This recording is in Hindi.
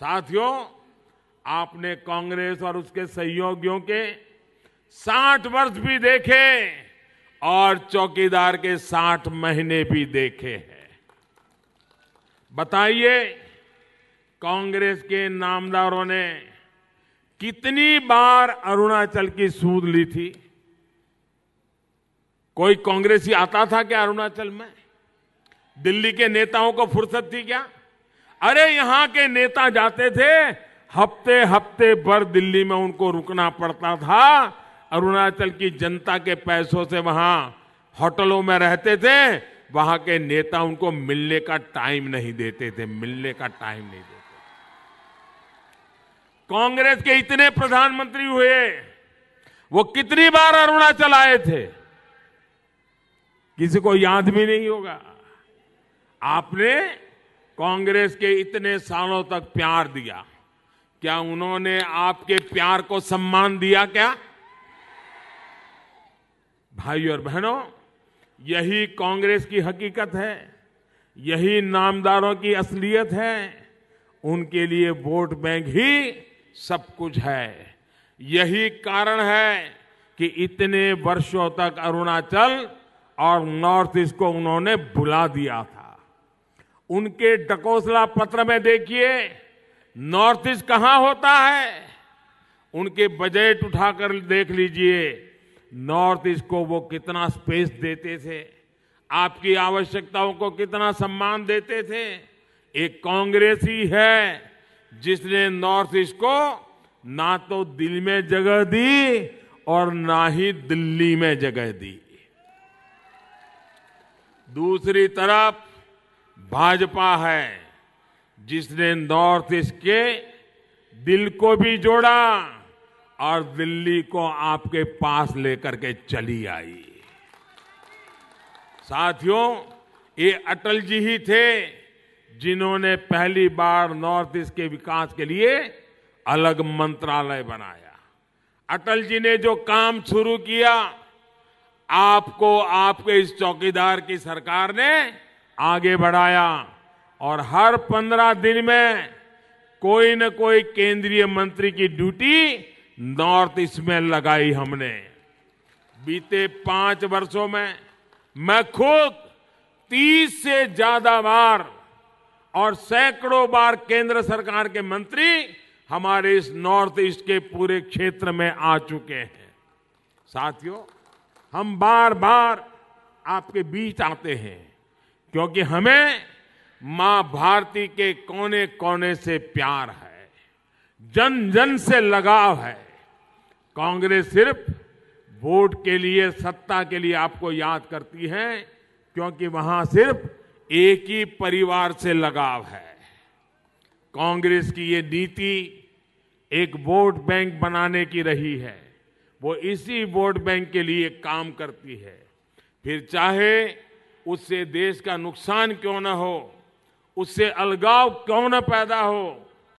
साथियों आपने कांग्रेस और उसके सहयोगियों के 60 वर्ष भी देखे और चौकीदार के 60 महीने भी देखे हैं बताइए कांग्रेस के नामदारों ने कितनी बार अरुणाचल की सूद ली थी कोई कांग्रेसी आता था क्या अरुणाचल में दिल्ली के नेताओं को फुर्सत थी क्या अरे यहां के नेता जाते थे हफ्ते हफ्ते भर दिल्ली में उनको रुकना पड़ता था अरुणाचल की जनता के पैसों से वहां होटलों में रहते थे वहां के नेता उनको मिलने का टाइम नहीं देते थे मिलने का टाइम नहीं देते कांग्रेस के इतने प्रधानमंत्री हुए वो कितनी बार अरुणाचल आए थे किसी को याद भी नहीं होगा आपने कांग्रेस के इतने सालों तक प्यार दिया क्या उन्होंने आपके प्यार को सम्मान दिया क्या भाई और बहनों यही कांग्रेस की हकीकत है यही नामदारों की असलियत है उनके लिए वोट बैंक ही सब कुछ है यही कारण है कि इतने वर्षों तक अरुणाचल और नॉर्थ ईस्ट को उन्होंने भुला दिया था उनके डकोसला पत्र में देखिए नॉर्थ ईस्ट कहां होता है उनके बजट उठाकर देख लीजिए नॉर्थ ईस्ट को वो कितना स्पेस देते थे आपकी आवश्यकताओं को कितना सम्मान देते थे एक कांग्रेस ही है जिसने नॉर्थ ईस्ट को ना तो दिल में जगह दी और ना ही दिल्ली में जगह दी दूसरी तरफ भाजपा है जिसने नॉर्थ ईस्ट के दिल को भी जोड़ा और दिल्ली को आपके पास लेकर के चली आई साथियों ये अटल जी ही थे जिन्होंने पहली बार नॉर्थ ईस्ट के विकास के लिए अलग मंत्रालय बनाया अटल जी ने जो काम शुरू किया आपको आपके इस चौकीदार की सरकार ने आगे बढ़ाया और हर पंद्रह दिन में कोई न कोई केंद्रीय मंत्री की ड्यूटी नॉर्थ ईस्ट में लगाई हमने बीते पांच वर्षों में मैं खुद तीस से ज्यादा बार और सैकड़ों बार केंद्र सरकार के मंत्री हमारे इस नॉर्थ ईस्ट के पूरे क्षेत्र में आ चुके हैं साथियों हम बार बार आपके बीच आते हैं क्योंकि हमें मां भारती के कोने कोने से प्यार है जन जन से लगाव है कांग्रेस सिर्फ वोट के लिए सत्ता के लिए आपको याद करती है क्योंकि वहां सिर्फ एक ही परिवार से लगाव है कांग्रेस की ये नीति एक वोट बैंक बनाने की रही है वो इसी वोट बैंक के लिए काम करती है फिर चाहे उससे देश का नुकसान क्यों ना हो उससे अलगाव क्यों ना पैदा हो